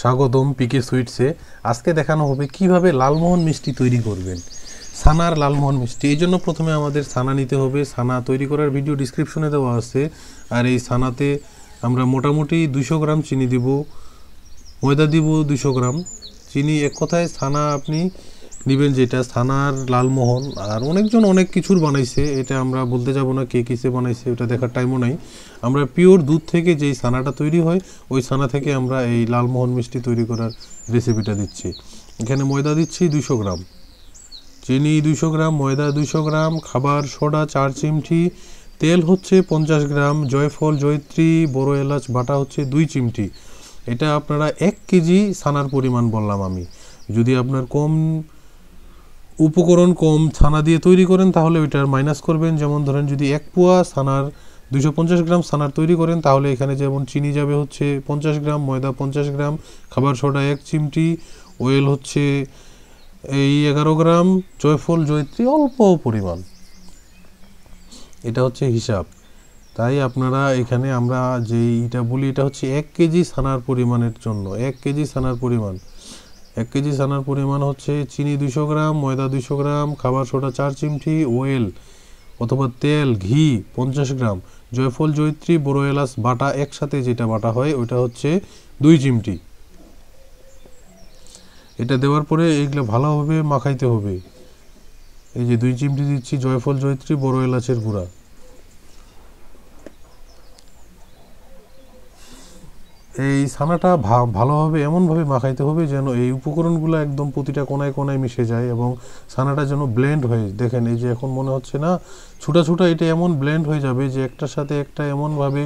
স্বাগতম পিকে সুইটসে আজকে দেখানো হবে কিভাবে লালমোহন মিষ্টি তৈরি করবেন সানার লালমোহন মিষ্টি এই জন্য প্রথমে আমাদের সানা নিতে হবে সানা তৈরি করার ভিডিও ডিসক্রিপশনে দেওয়া আছে আর এই সানাতে আমরা মোটামুটি দুশো গ্রাম চিনি দিব ময়দা দিব দুশো গ্রাম চিনি এক কথায় সানা আপনি নেবেন যেটা থানার লালমোহন আর অনেকজন অনেক কিছুর বানাইছে এটা আমরা বলতে যাব না কে কিসে বানাইছে ওটা দেখার টাইমও নাই আমরা পিওর দুধ থেকে যেই ছানাটা তৈরি হয় ওই ছানা থেকে আমরা এই লালমোহন মিষ্টি তৈরি করার রেসিপিটা দিচ্ছি এখানে ময়দা দিচ্ছি দুশো গ্রাম চিনি দুশো গ্রাম ময়দা দুশো গ্রাম খাবার সোডা চার চিমটি তেল হচ্ছে পঞ্চাশ গ্রাম জয়ফল জয়ত্রী বড় এলাচ বাটা হচ্ছে দুই চিমটি এটা আপনারা এক কেজি ছানার পরিমাণ বললাম আমি যদি আপনার কম উপকরণ কম ছানা দিয়ে তৈরি করেন তাহলে ওইটার মাইনাস করবেন যেমন ধরেন যদি এক পোয়া ছানার দুশো পঞ্চাশ গ্রাম ছানার তৈরি করেন তাহলে এখানে যেমন চিনি যাবে হচ্ছে পঞ্চাশ গ্রাম ময়দা পঞ্চাশ গ্রাম খাবার সোডা এক চিমটি ওয়েল হচ্ছে এই এগারো গ্রাম জয়ফল জয়ত্রী অল্প পরিমাণ এটা হচ্ছে হিসাব তাই আপনারা এখানে আমরা যেইটা বলি এটা হচ্ছে এক কেজি ছানার পরিমাণের জন্য এক কেজি ছানার পরিমাণ এক কেজি ছানার পরিমাণ হচ্ছে চিনি দুশো গ্রাম ময়দা দুশো গ্রাম খাবার সোডা চার চিমটি ওয়েল অথবা তেল ঘি পঞ্চাশ গ্রাম জয়ফল জৈত্রী বড়ো এলাচ বাটা একসাথে যেটা বাটা হয় ওইটা হচ্ছে দুই চিমটি এটা দেওয়ার পরে এগুলো ভালোভাবে মাখাইতে হবে এই যে দুই চিমটি দিচ্ছি জয়ফল জৈত্রী বড়ো এলাচের গুঁড়া এই ছানাটা ভালোভাবে এমনভাবে মাখাইতে হবে যেন এই উপকরণগুলো একদম প্রতিটা কোনায় কোনায় মিশে যায় এবং ছানাটা যেন ব্লেন্ড হয়ে দেখেন এই যে এখন মনে হচ্ছে না ছুটা ছুটা এটা এমন ব্লেন্ড হয়ে যাবে যে একটার সাথে একটা এমনভাবে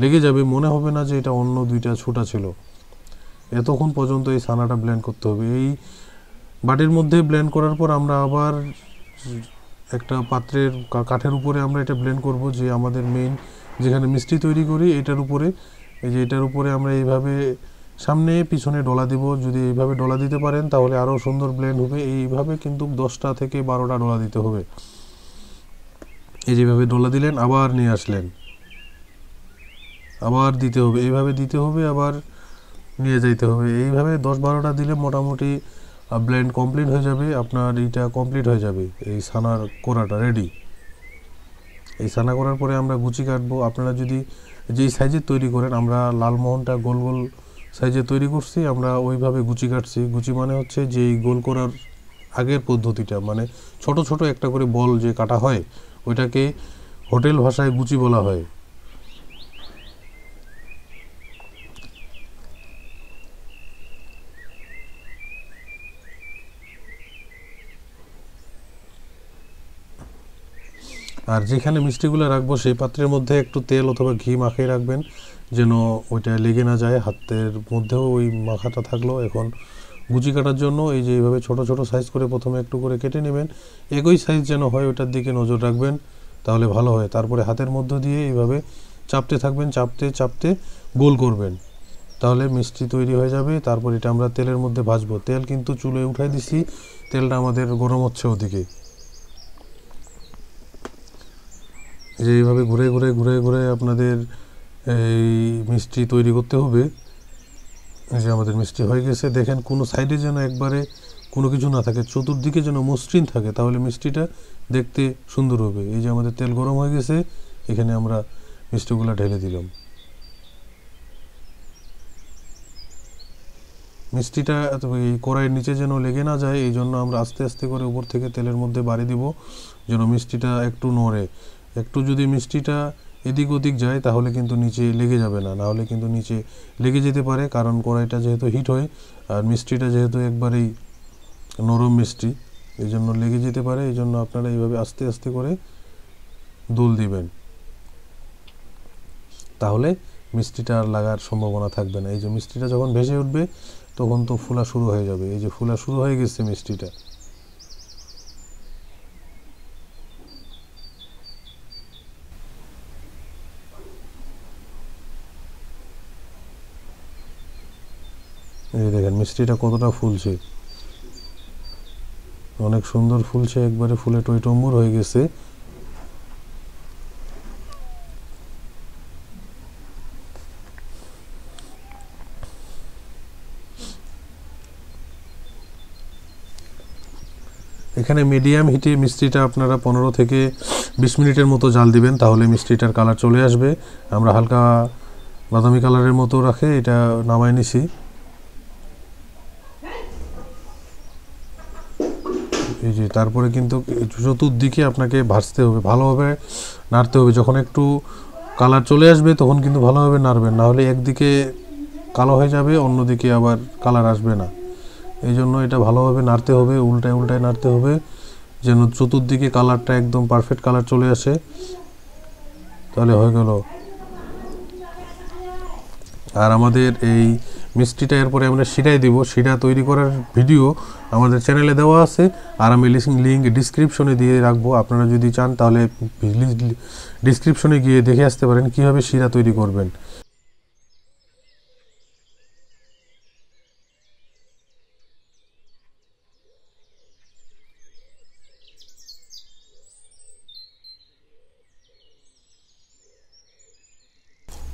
লেগে যাবে মনে হবে না যে এটা অন্য দুইটা ছুটা ছিল এতক্ষণ পর্যন্ত এই ছানাটা ব্লেন্ড করতে হবে এই বাটির মধ্যে ব্লেন্ড করার পর আমরা আবার একটা পাত্রের কাঠের উপরে আমরা এটা ব্লেন্ড করব যে আমাদের মেইন যেখানে মিষ্টি তৈরি করি এটার উপরে এই যে এটার উপরে আমরা এইভাবে সামনে পিছনে ডলা দিব যদি এইভাবে ডলা দিতে পারেন তাহলে আরও সুন্দর ব্লেন্ড হবে এইভাবে কিন্তু দশটা থেকে বারোটা ডলা দিতে হবে এই যেভাবে ডলা দিলেন আবার নিয়ে আসলেন আবার দিতে হবে এইভাবে দিতে হবে আবার নিয়ে যাইতে হবে এইভাবে দশ বারোটা দিলে মোটামুটি ব্ল্যান্ড কমপ্লিট হয়ে যাবে আপনার এইটা কমপ্লিট হয়ে যাবে এই সানার কোরাটা রেডি এই ছানা করার পরে আমরা গুচি কাটবো আপনারা যদি যেই সাইজে তৈরি করেন আমরা লালমোহনটা গোল গোল সাইজে তৈরি করছি আমরা ওইভাবে গুচি কাটছি গুচি মানে হচ্ছে যে গোল করার আগের পদ্ধতিটা মানে ছোট ছোট একটা করে বল যে কাটা হয় ওইটাকে হোটেল ভাষায় গুচি বলা হয় আর যেখানে মিষ্টিগুলো রাখবো সেই পাত্রের মধ্যে একটু তেল অথবা ঘি মাখিয়ে রাখবেন যেন ওইটা লেগে না যায় হাতের মধ্যেও ওই মাখাটা থাকলো এখন গুচি কাটার জন্য এই যে এইভাবে ছোট ছোট সাইজ করে প্রথমে একটু করে কেটে নেবেন একই সাইজ যেন হয় ওটার দিকে নজর রাখবেন তাহলে ভালো হয় তারপরে হাতের মধ্য দিয়ে এইভাবে চাপতে থাকবেন চাপতে চাপতে গোল করবেন তাহলে মিষ্টি তৈরি হয়ে যাবে তারপর এটা আমরা তেলের মধ্যে ভাজবো তেল কিন্তু চুলে উঠাই দিছি তেলটা আমাদের গরম হচ্ছে ওদিকে যে এইভাবে ঘুরে ঘুরে ঘুরে ঘুরে আপনাদের এই মিষ্টি তৈরি করতে হবে যে আমাদের মিষ্টি হয়ে গেছে দেখেন কোনো সাইডে যেন একবারে কোনো কিছু না থাকে চতুর্দিকে যেন মসৃণ থাকে তাহলে মিষ্টিটা দেখতে সুন্দর হবে এই যে আমাদের তেল গরম হয়ে গেছে এখানে আমরা মিষ্টিগুলো ঢেলে দিলাম মিষ্টিটা এই কড়াইয়ের নিচে যেন লেগে না যায় এই জন্য আমরা আস্তে আস্তে করে উপর থেকে তেলের মধ্যে বাড়ি দিব যেন মিষ্টিটা একটু নড়ে একটু যদি মিষ্টিটা এদিক ওদিক যায় তাহলে কিন্তু নিচে লেগে যাবে না নাহলে কিন্তু নিচে লেগে যেতে পারে কারণ কড়াইটা যেহেতু হিট হয় আর মিষ্টিটা যেহেতু একবারেই নরম মিষ্টি এই জন্য লেগে যেতে পারে এই জন্য আপনারা এইভাবে আস্তে আস্তে করে দুল দিবেন তাহলে মিষ্টিটা আর লাগার সম্ভাবনা থাকবে না এই যে মিষ্টিটা যখন ভেসে উঠবে তখন তো ফুলা শুরু হয়ে যাবে এই যে ফুলা শুরু হয়ে গেছে মিষ্টিটা এই দেখেন মিষ্টিটা কতটা ফুলছে অনেক সুন্দর ফুলছে একবারে ফুলে টইটম্বুর হয়ে গেছে এখানে মিডিয়াম হিটে মিষ্টিটা আপনারা পনেরো থেকে বিশ মিনিটের মতো জাল দিবেন তাহলে মিষ্টিটার কালার চলে আসবে আমরা হালকা বাদামি কালারের মতো রাখে এটা নামায় নিছি এই যে তারপরে কিন্তু চতুর্দিকে আপনাকে ভাসতে হবে ভালোভাবে নাড়তে হবে যখন একটু কালার চলে আসবে তখন কিন্তু ভালোভাবে নাড়বেন নাহলে একদিকে কালো হয়ে যাবে অন্যদিকে আবার কালার আসবে না এই জন্য এটা ভালোভাবে নাড়তে হবে উল্টায় উল্টায় নাড়তে হবে যেন চতুর্দিকে কালারটা একদম পারফেক্ট কালার চলে আসে তাহলে হয়ে গেল আর আমাদের এই মিষ্টিটা এরপরে আমরা শিরাই দেবো শিরা তৈরি করার ভিডিও আমাদের চ্যানেলে দেওয়া আছে আর আমি লিঙ্ক ডিসক্রিপশনে দিয়ে রাখবো আপনারা যদি চান তাহলে ডিসক্রিপশনে গিয়ে দেখে আসতে পারেন কীভাবে শিরা তৈরি করবেন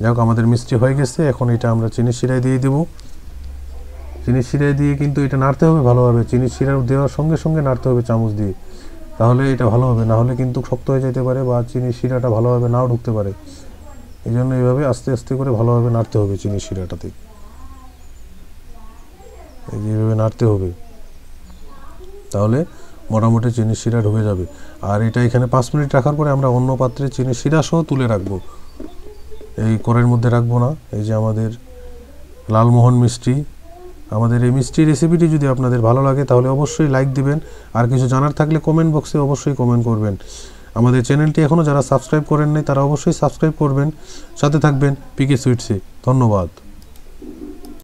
যাই আমাদের মিষ্টি হয়ে গেছে এখন এটা আমরা চিনি শিরায় দিয়ে দেবো চিনি শিরায় দিয়ে কিন্তু এটা নাড়তে হবে ভালোভাবে চিনি শিরা দেওয়ার সঙ্গে সঙ্গে নাড়তে হবে চামচ দিয়ে তাহলে এটা ভালো হবে না হলে কিন্তু শক্ত হয়ে যেতে পারে বা চিনি শিরাটা ভালোভাবে নাও ঢুকতে পারে এই জন্য এইভাবে আস্তে আস্তে করে ভালোভাবে নাড়তে হবে চিনি শিরাটাতে এইভাবে নাড়তে হবে তাহলে মোটামুটি চিনি শিরা ঢুকে যাবে আর এটা এখানে পাঁচ মিনিট রাখার পরে আমরা অন্য পাত্রে চিনি শিরাসহ তুলে রাখবো এই করের মধ্যে রাখবো না এই যে আমাদের লালমোহন মিষ্টি আমাদের এই মিষ্টি রেসিপিটি যদি আপনাদের ভালো লাগে তাহলে অবশ্যই লাইক দিবেন আর কিছু জানার থাকলে কমেন্ট বক্সে অবশ্যই কমেন্ট করবেন আমাদের চ্যানেলটি এখনও যারা সাবস্ক্রাইব করেন নাই তারা অবশ্যই সাবস্ক্রাইব করবেন সাথে থাকবেন পিকে সুইটসে ধন্যবাদ